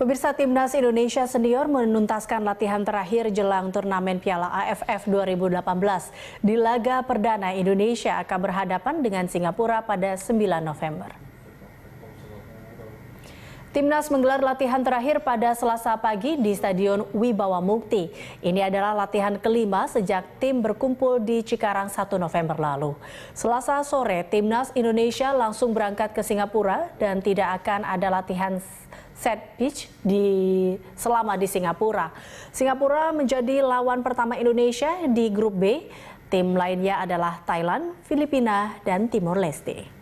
Pemirsa Timnas Indonesia Senior menuntaskan latihan terakhir jelang turnamen Piala AFF 2018. Di laga perdana Indonesia akan berhadapan dengan Singapura pada 9 November. Timnas menggelar latihan terakhir pada Selasa pagi di Stadion Wibawa Mukti. Ini adalah latihan kelima sejak tim berkumpul di Cikarang 1 November lalu. Selasa sore, Timnas Indonesia langsung berangkat ke Singapura dan tidak akan ada latihan Set Beach di selama di Singapura. Singapura menjadi lawan pertama Indonesia di grup B. Tim lainnya adalah Thailand, Filipina, dan Timor Leste.